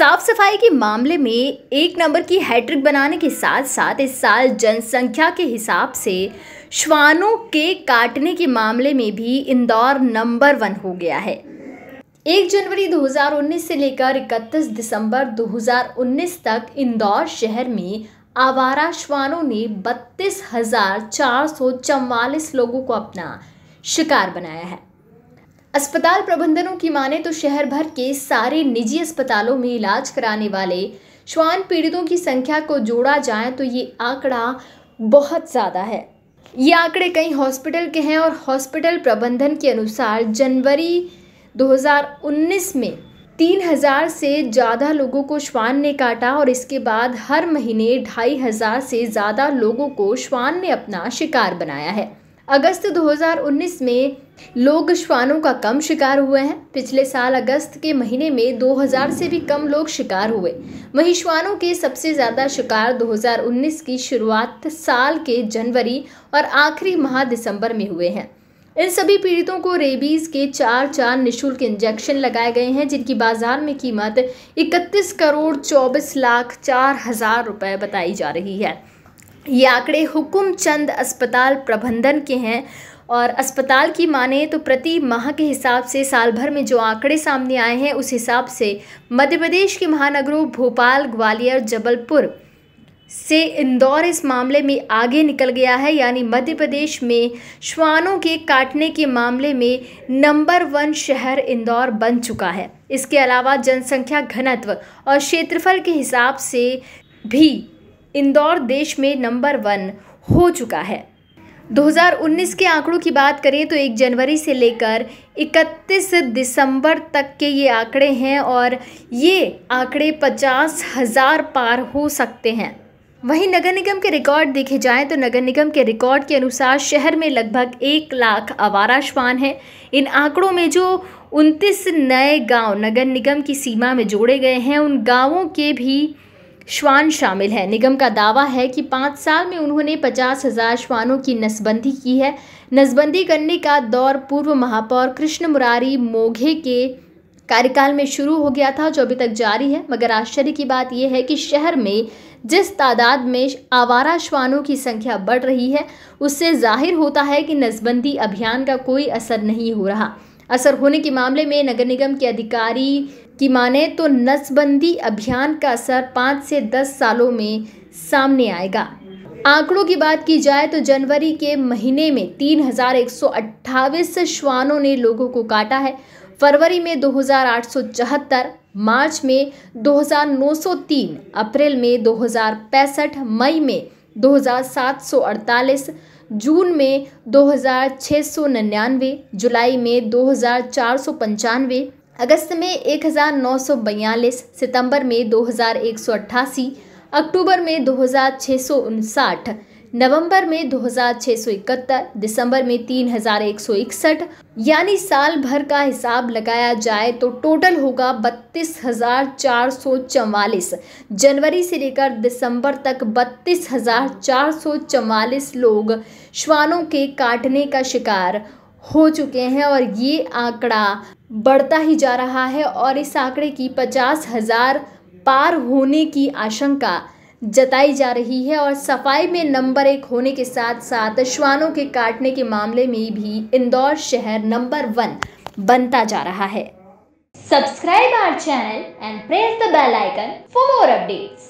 साफ सफाई के मामले में एक नंबर की हैट्रिक बनाने के साथ साथ इस साल जनसंख्या के हिसाब से श्वानों के काटने के मामले में भी इंदौर नंबर वन हो गया है एक जनवरी 2019 से लेकर 31 दिसंबर 2019 तक इंदौर शहर में आवारा श्वानों ने बत्तीस लोगों को अपना शिकार बनाया है अस्पताल प्रबंधनों की माने तो शहर भर के सारे निजी अस्पतालों में इलाज कराने वाले श्वान पीड़ितों की संख्या को जोड़ा जाए तो ये आंकड़ा बहुत ज़्यादा है ये आंकड़े कई हॉस्पिटल के हैं और हॉस्पिटल प्रबंधन के अनुसार जनवरी 2019 में 3000 से ज़्यादा लोगों को श्वान ने काटा और इसके बाद हर महीने ढाई हज़ार से ज़्यादा लोगों को श्वान ने अपना शिकार बनाया है अगस्त 2019 में लोग श्वानों का कम शिकार हुए हैं पिछले साल अगस्त के महीने में 2000 से भी कम लोग शिकार हुए वहीं श्वानों के सबसे ज़्यादा शिकार 2019 की शुरुआत साल के जनवरी और आखिरी माह दिसंबर में हुए हैं इन सभी पीड़ितों को रेबीज़ के चार चार निशुल्क इंजेक्शन लगाए गए हैं जिनकी बाजार में कीमत 31 करोड़ 24 लाख चार हज़ार रुपये बताई जा रही है ये आंकड़े हुकुम चंद अस्पताल प्रबंधन के हैं और अस्पताल की माने तो प्रति माह के हिसाब से साल भर में जो आंकड़े सामने आए हैं उस हिसाब से मध्य प्रदेश के महानगरों भोपाल ग्वालियर जबलपुर से इंदौर इस मामले में आगे निकल गया है यानी मध्य प्रदेश में श्वानों के काटने के मामले में नंबर वन शहर इंदौर बन चुका है इसके अलावा जनसंख्या घनत्व और क्षेत्रफल के हिसाब से भी इंदौर देश में नंबर वन हो चुका है 2019 के आंकड़ों की बात करें तो 1 जनवरी से लेकर 31 दिसंबर तक के ये आंकड़े हैं और ये आंकड़े पचास हज़ार पार हो सकते हैं वहीं नगर निगम के रिकॉर्ड देखे जाएं तो नगर निगम के रिकॉर्ड के अनुसार शहर में लगभग एक लाख आवारा श्वान हैं इन आंकड़ों में जो उनतीस नए गांव नगर निगम की सीमा में जोड़े गए हैं उन गांवों के भी श्वान शामिल हैं निगम का दावा है कि पाँच साल में उन्होंने पचास हज़ार श्वानों की नसबंदी की है नसबंदी करने का दौर पूर्व महापौर कृष्ण मुरारी मोघे के कार्यकाल में शुरू हो गया था जो अभी तक जारी है मगर आश्चर्य की बात यह है कि शहर में जिस तादाद में आवारा श्वानों की संख्या बढ़ रही है उससे जाहिर होता है कि नसबंदी अभियान का कोई असर नहीं हो रहा असर होने के मामले में नगर निगम के अधिकारी की माने तो नसबंदी अभियान का असर पाँच से दस सालों में सामने आएगा आंकड़ों की बात की जाए तो जनवरी के महीने में तीन हजार एक सौ अट्ठाईस श्वानों ने लोगों को काटा है फरवरी में दो हजार आठ सौ चौहत्तर मार्च में दो हजार नौ सौ तीन अप्रैल में दो हजार पैंसठ मई में दो हजार सात सौ अड़तालीस जून में दो हजार छः सौ निन्यानवे जुलाई में दो हजार चार सौ पंचानवे अगस्त में एक सितंबर में दो अक्टूबर में दो नवंबर में दो दिसंबर में 3161 यानी साल भर का हिसाब लगाया जाए तो टोटल होगा बत्तीस हजार चार सौ चवालीस जनवरी से लेकर दिसंबर तक बत्तीस हजार चार सौ चवालीस लोग श्वानों के काटने का शिकार हो चुके हैं और ये आंकड़ा बढ़ता ही जा रहा है और इस आंकड़े की पचास हज़ार पार होने की आशंका जताई जा रही है और सफाई में नंबर एक होने के साथ साथ श्वानों के काटने के मामले में भी इंदौर शहर नंबर वन बनता जा रहा है subscribe our channel and press the bell icon for more updates